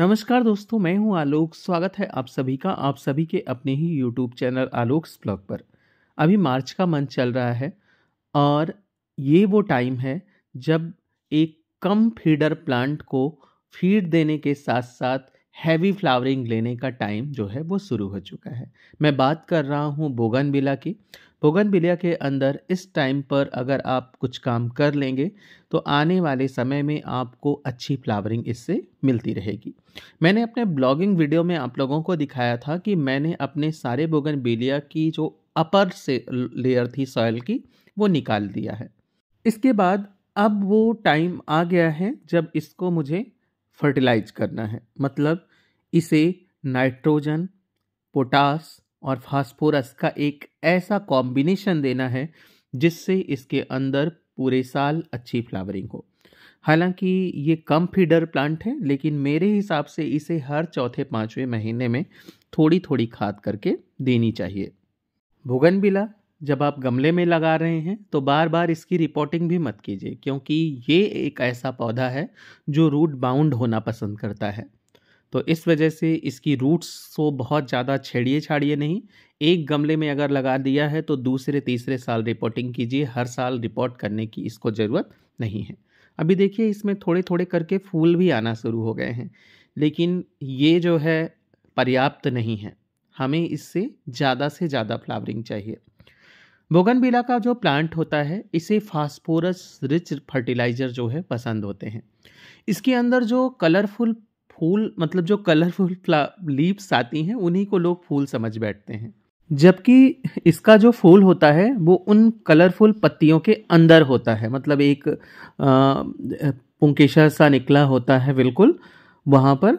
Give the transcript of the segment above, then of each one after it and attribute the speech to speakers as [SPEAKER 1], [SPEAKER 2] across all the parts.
[SPEAKER 1] नमस्कार दोस्तों मैं हूं आलोक स्वागत है आप सभी का आप सभी के अपने ही यूट्यूब चैनल आलोक ब्लॉग पर अभी मार्च का मंथ चल रहा है और ये वो टाइम है जब एक कम फीडर प्लांट को फीड देने के साथ साथ हैवी फ्लावरिंग लेने का टाइम जो है वो शुरू हो चुका है मैं बात कर रहा हूँ बोगनविला की बिलिया के अंदर इस टाइम पर अगर आप कुछ काम कर लेंगे तो आने वाले समय में आपको अच्छी फ्लावरिंग इससे मिलती रहेगी मैंने अपने ब्लॉगिंग वीडियो में आप लोगों को दिखाया था कि मैंने अपने सारे बिलिया की जो अपर से लेयर थी सॉयल की वो निकाल दिया है इसके बाद अब वो टाइम आ गया है जब इसको मुझे फर्टिलाइज करना है मतलब इसे नाइट्रोजन पोटास और फास्फोरस का एक ऐसा कॉम्बिनेशन देना है जिससे इसके अंदर पूरे साल अच्छी फ्लावरिंग हो हालांकि ये कम फीडर प्लांट है लेकिन मेरे हिसाब से इसे हर चौथे पाँचवें महीने में थोड़ी थोड़ी खाद करके देनी चाहिए बिला जब आप गमले में लगा रहे हैं तो बार बार इसकी रिपोर्टिंग भी मत कीजिए क्योंकि ये एक ऐसा पौधा है जो रूट बाउंड होना पसंद करता है तो इस वजह से इसकी रूट्स को बहुत ज़्यादा छेड़िए छाड़िए नहीं एक गमले में अगर लगा दिया है तो दूसरे तीसरे साल रिपोर्टिंग कीजिए हर साल रिपोर्ट करने की इसको ज़रूरत नहीं है अभी देखिए इसमें थोड़े थोड़े करके फूल भी आना शुरू हो गए हैं लेकिन ये जो है पर्याप्त नहीं है हमें इससे ज़्यादा से ज़्यादा फ्लावरिंग चाहिए बोगनबिला का जो प्लांट होता है इसे फास्फोरस रिच फर्टिलाइज़र जो है पसंद होते हैं इसके अंदर जो कलरफुल फूल मतलब जो कलरफुल लीव्स आती हैं उन्हीं को लोग फूल समझ बैठते हैं जबकि इसका जो फूल होता है वो उन कलरफुल पत्तियों के अंदर होता है मतलब एक पुंकेशा सा निकला होता है बिल्कुल वहाँ पर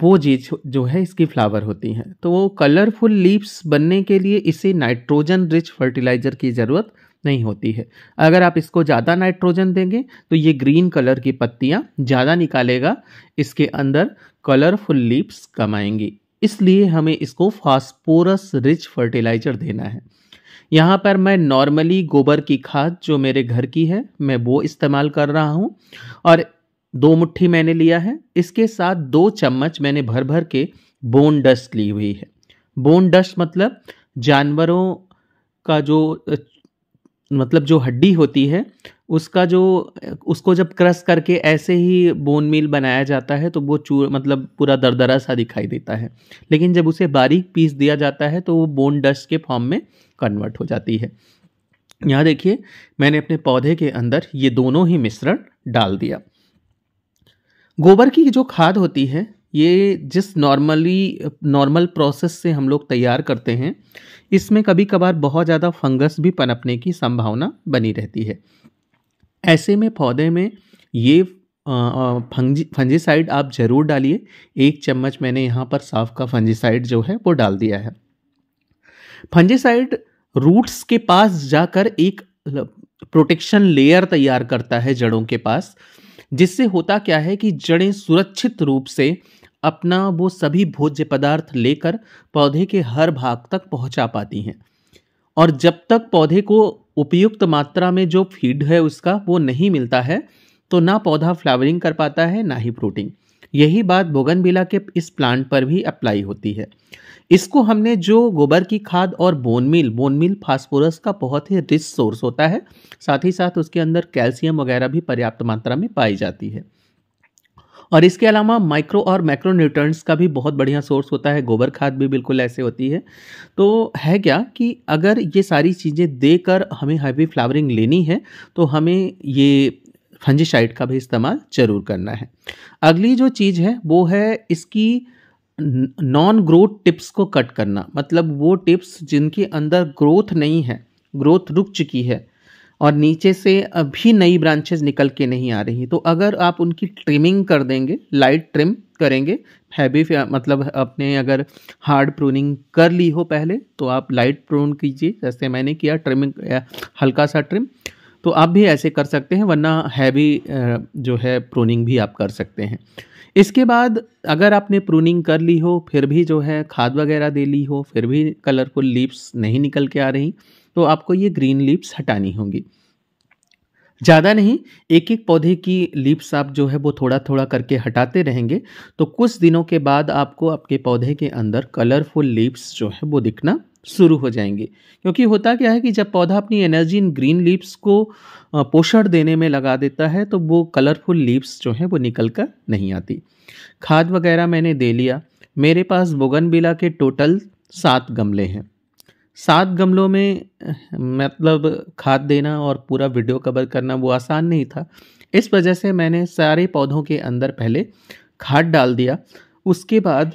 [SPEAKER 1] वो चीज जो है इसकी फ्लावर होती है तो वो कलरफुल लीव्स बनने के लिए इसे नाइट्रोजन रिच फर्टिलाइज़र की ज़रूरत नहीं होती है अगर आप इसको ज़्यादा नाइट्रोजन देंगे तो ये ग्रीन कलर की पत्तियाँ ज़्यादा निकालेगा इसके अंदर कलरफुल लीप्स कमाएंगी इसलिए हमें इसको फास्फोरस रिच फर्टिलाइजर देना है यहाँ पर मैं नॉर्मली गोबर की खाद जो मेरे घर की है मैं वो इस्तेमाल कर रहा हूँ और दो मुट्ठी मैंने लिया है इसके साथ दो चम्मच मैंने भर भर के बोन डस्ट ली हुई है बोन डस्ट मतलब जानवरों का जो मतलब जो हड्डी होती है उसका जो उसको जब क्रस करके ऐसे ही बोन मील बनाया जाता है तो वो चूर मतलब पूरा दरदरा सा दिखाई देता है लेकिन जब उसे बारीक पीस दिया जाता है तो वो बोन डस्ट के फॉर्म में कन्वर्ट हो जाती है यहाँ देखिए मैंने अपने पौधे के अंदर ये दोनों ही मिश्रण डाल दिया गोबर की जो खाद होती है ये जिस नॉर्मली नॉर्मल प्रोसेस से हम लोग तैयार करते हैं इसमें कभी कभार बहुत ज़्यादा फंगस भी पनपने की संभावना बनी रहती है ऐसे में पौधे में ये फंजी फंजीसाइड आप ज़रूर डालिए एक चम्मच मैंने यहाँ पर साफ का फंजीसाइड जो है वो डाल दिया है फंजीसाइड रूट्स के पास जाकर एक प्रोटेक्शन लेयर तैयार करता है जड़ों के पास जिससे होता क्या है कि जड़ें सुरक्षित रूप से अपना वो सभी भोज्य पदार्थ लेकर पौधे के हर भाग तक पहुंचा पाती हैं और जब तक पौधे को उपयुक्त मात्रा में जो फीड है उसका वो नहीं मिलता है तो ना पौधा फ्लावरिंग कर पाता है ना ही फ्रूटिंग यही बात बोगनबिला के इस प्लांट पर भी अप्लाई होती है इसको हमने जो गोबर की खाद और बोनमिल बोनमिल फास्फोरस का बहुत ही रिच सोर्स होता है साथ ही साथ उसके अंदर कैल्शियम वगैरह भी पर्याप्त मात्रा में पाई जाती है और इसके अलावा माइक्रो और मैक्रो न्यूट्रंट्स का भी बहुत बढ़िया सोर्स होता है गोबर खाद भी बिल्कुल ऐसे होती है तो है क्या कि अगर ये सारी चीज़ें देकर हमें हैवी फ्लावरिंग लेनी है तो हमें ये फंजिसाइड का भी इस्तेमाल जरूर करना है अगली जो चीज़ है वो है इसकी नॉन ग्रोथ टिप्स को कट करना मतलब वो टिप्स जिनके अंदर ग्रोथ नहीं है ग्रोथ रुक चुकी है और नीचे से अभी नई ब्रांचेज निकल के नहीं आ रही तो अगर आप उनकी ट्रिमिंग कर देंगे लाइट ट्रिम करेंगे हैवी मतलब अपने अगर हार्ड प्रूनिंग कर ली हो पहले तो आप लाइट प्रून कीजिए जैसे मैंने किया ट्रिमिंग हल्का सा ट्रिम तो आप भी ऐसे कर सकते हैं वरना हैवी जो है प्रूनिंग भी आप कर सकते हैं इसके बाद अगर आपने प्रूनिंग कर ली हो फिर भी जो है खाद वगैरह दे ली हो फिर भी कलरफुल लीव्स नहीं निकल के आ रही तो आपको ये ग्रीन लीव्स हटानी होंगी ज़्यादा नहीं एक एक पौधे की लीप्स आप जो है वो थोड़ा थोड़ा करके हटाते रहेंगे तो कुछ दिनों के बाद आपको आपके पौधे के अंदर कलरफुल लीप्स जो है वो दिखना शुरू हो जाएंगे क्योंकि होता क्या है कि जब पौधा अपनी एनर्जी इन ग्रीन लीव्स को पोषण देने में लगा देता है तो वो कलरफुल लीप्स जो है वो निकल कर नहीं आती खाद वगैरह मैंने दे लिया मेरे पास बोगनबिला के टोटल सात गमले हैं सात गमलों में मतलब खाद देना और पूरा वीडियो कवर करना वो आसान नहीं था इस वजह से मैंने सारे पौधों के अंदर पहले खाद डाल दिया उसके बाद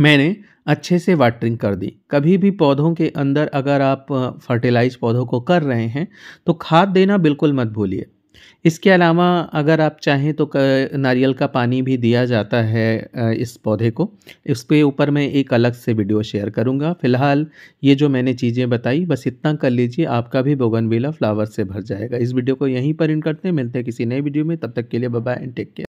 [SPEAKER 1] मैंने अच्छे से वाटरिंग कर दी कभी भी पौधों के अंदर अगर आप फर्टिलाइज पौधों को कर रहे हैं तो खाद देना बिल्कुल मत भूलिए इसके अलावा अगर आप चाहें तो नारियल का पानी भी दिया जाता है इस पौधे को इसके ऊपर मैं एक अलग से वीडियो शेयर करूंगा फ़िलहाल ये जो मैंने चीज़ें बताई बस इतना कर लीजिए आपका भी बोगनविला फ्लावर से भर जाएगा इस वीडियो को यहीं पर इन करते हैं मिलते हैं किसी नए वीडियो में तब तक के लिए बाय एंड टेक केयर